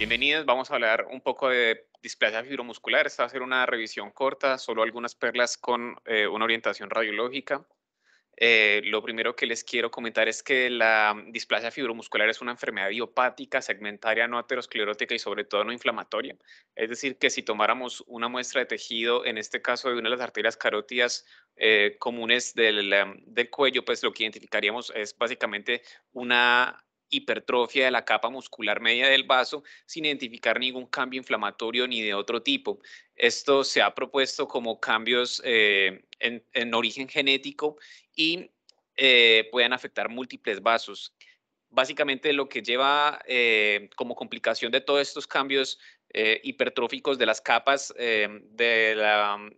Bienvenidos, vamos a hablar un poco de displasia fibromuscular. Esta va a ser una revisión corta, solo algunas perlas con eh, una orientación radiológica. Eh, lo primero que les quiero comentar es que la displasia fibromuscular es una enfermedad biopática, segmentaria, no aterosclerótica y sobre todo no inflamatoria. Es decir, que si tomáramos una muestra de tejido, en este caso de una de las arterias carótidas eh, comunes del, cuello, pues lo que identificaríamos es básicamente una hipertrofia de la capa muscular media del vaso sin identificar ningún cambio inflamatorio ni de otro tipo. Esto se ha propuesto como cambios eh, en, origen genético y eh, pueden afectar múltiples vasos. Básicamente lo que lleva eh, como complicación de todos estos cambios hipertróficos de las capas de,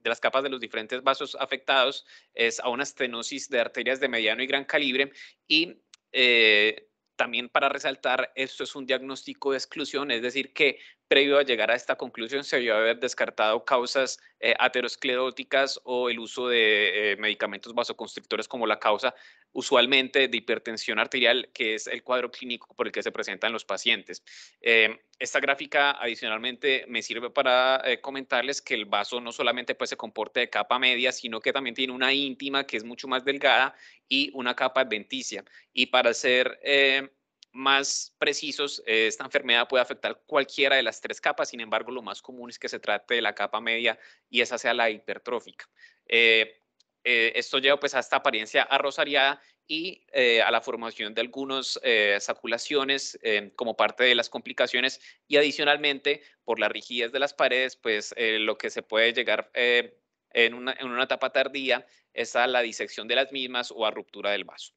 las capas de los diferentes vasos afectados es a una estenosis de arterias de mediano y gran calibre y eh, también para resaltar, esto es un diagnóstico de exclusión, es decir, que previo a llegar a esta conclusión se debió haber descartado causas eh, ateroscleróticas o el uso de eh, medicamentos vasoconstrictores como la causa usualmente de hipertensión arterial, que es el cuadro clínico por el que se presentan los pacientes. Eh, esta gráfica adicionalmente me sirve para comentarles que el vaso no solamente pues, se comporta de capa media, sino que también tiene una íntima que es mucho más delgada y una capa adventicia. Y para hacer más precisos, eh, esta enfermedad puede afectar cualquiera de las tres capas, sin embargo, lo más común es que se trate de la capa media y esa sea la hipertrófica. Eh, eh, esto lleva pues a esta apariencia arrosariada y a la formación de algunas saculaciones como parte de las complicaciones y adicionalmente por la rigidez de las paredes, pues lo que se puede llegar en una, en una etapa tardía es a la disección de las mismas o a ruptura del vaso.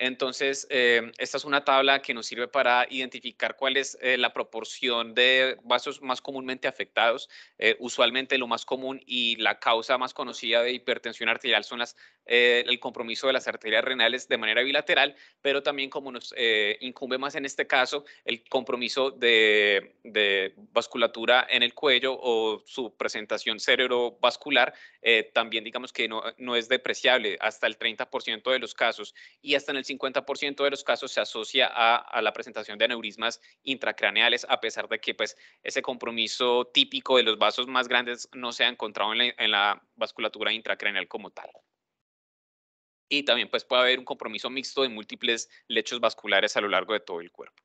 Entonces, eh, esta es una tabla que nos sirve para identificar cuál es eh, la proporción de vasos más comúnmente afectados. Eh, usualmente lo más común y la causa más conocida de hipertensión arterial son las, el compromiso de las arterias renales de manera bilateral, pero también como nos incumbe más en este caso, el compromiso de, de, vasculatura en el cuello o su presentación cerebrovascular, también digamos que no, no es depreciable hasta el 30% de los casos y hasta en el 50% de los casos se asocia a, la presentación de aneurismas intracraneales, a pesar de que pues, ese compromiso típico de los vasos más grandes no se ha encontrado en la, vasculatura intracraneal como tal. Y también pues, puede haber un compromiso mixto de múltiples lechos vasculares a lo largo de todo el cuerpo.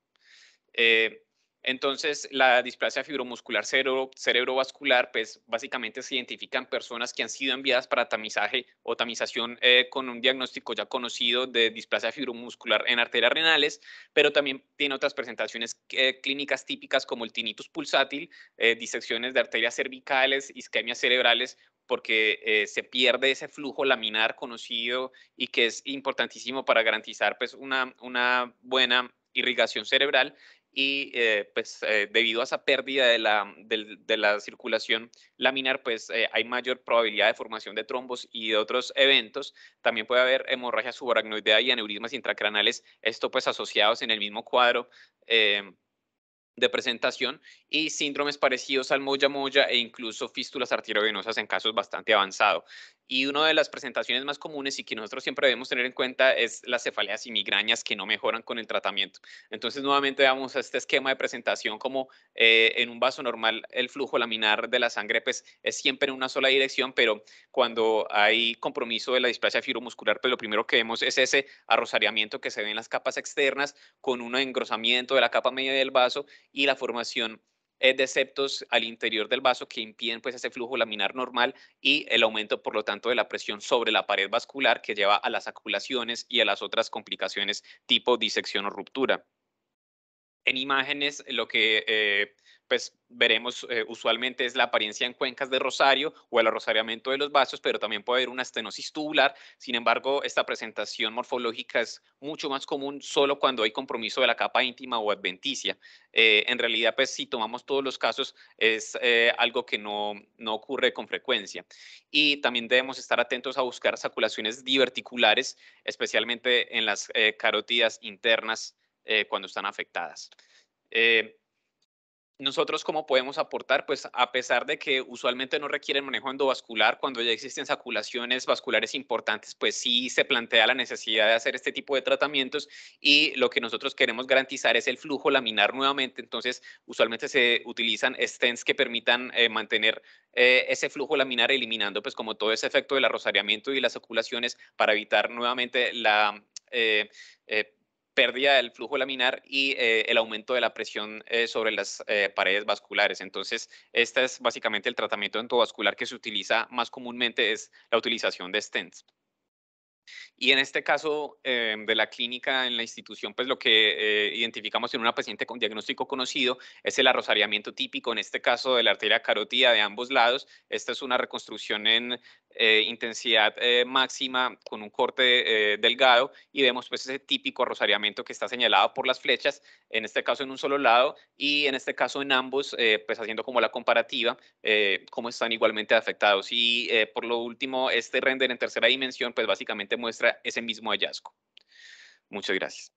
Eh, entonces, la displasia fibromuscular cerebrovascular, pues básicamente se identifican personas que han sido enviadas para tamizaje o tamización eh, con un diagnóstico ya conocido de displasia fibromuscular en arterias renales, pero también tiene otras presentaciones eh, clínicas típicas como el tinnitus pulsátil, eh, disecciones de arterias cervicales, isquemias cerebrales porque se pierde ese flujo laminar conocido y que es importantísimo para garantizar pues, una buena irrigación cerebral y eh, pues eh, debido a esa pérdida de la, de, la circulación laminar, pues eh, hay mayor probabilidad de formación de trombos y de otros eventos. También puede haber hemorragia subaracnoidea y aneurismas intracranales, esto pues asociados en el mismo cuadro em, de presentación y síndromes parecidos al moya moya e incluso fístulas arteriovenosas en casos bastante avanzados. Y una de las presentaciones más comunes y que nosotros siempre debemos tener en cuenta es las cefaleas y migrañas que no mejoran con el tratamiento. Entonces, nuevamente a este esquema de presentación como eh, en un vaso normal el flujo laminar de la sangre pues, es siempre en una sola dirección, pero cuando hay compromiso de la displasia fibromuscular, pues lo primero que vemos es ese arrosareamiento que se ve en las capas externas con un engrosamiento de la capa media del vaso y la formación eh, de septos al interior del vaso que impiden pues ese flujo laminar normal y el aumento por lo tanto de la presión sobre la pared vascular que lleva a las aculaciones y a las otras complicaciones tipo disección o ruptura. En imágenes, lo que eh, pues veremos eh, usualmente es la apariencia en cuencas de rosario o el arrosariamiento de los vasos, pero también puede haber una estenosis tubular. Sin embargo, esta presentación morfológica es mucho más común solo cuando hay compromiso de la capa íntima o adventicia. Eh, en realidad, pues si tomamos todos los casos, es algo que no, no ocurre con frecuencia. Y también debemos estar atentos a buscar saculaciones diverticulares, especialmente en las carótidas internas eh, cuando están afectadas. Eh, nosotros, ¿cómo podemos aportar? Pues a pesar de que usualmente no requieren manejo endovascular, cuando ya existen saculaciones vasculares importantes, pues sí se plantea la necesidad de hacer este tipo de tratamientos y lo que nosotros queremos garantizar es el flujo laminar nuevamente. Entonces, usualmente se utilizan stents que permitan eh, mantener ese flujo laminar, eliminando pues como todo ese efecto del arrosariamiento y las saculaciones para evitar nuevamente la pérdida del flujo laminar y eh, el aumento de la presión eh, sobre las eh, paredes vasculares. Entonces, este es básicamente el tratamiento endovascular que se utiliza más comúnmente, es la utilización de stents. Y en este caso de la clínica en la institución, pues lo que identificamos en una paciente con diagnóstico conocido es el arrosariamiento típico, en este caso de la arteria carótida de ambos lados. Esta es una reconstrucción en eh, intensidad eh, máxima con un corte eh, delgado y vemos pues ese típico rosariamiento que está señalado por las flechas, en este caso en un solo lado y en este caso en ambos, pues haciendo como la comparativa, cómo están igualmente afectados. Y por lo último, este render en tercera dimensión pues básicamente muestra ese mismo hallazgo. Muchas gracias.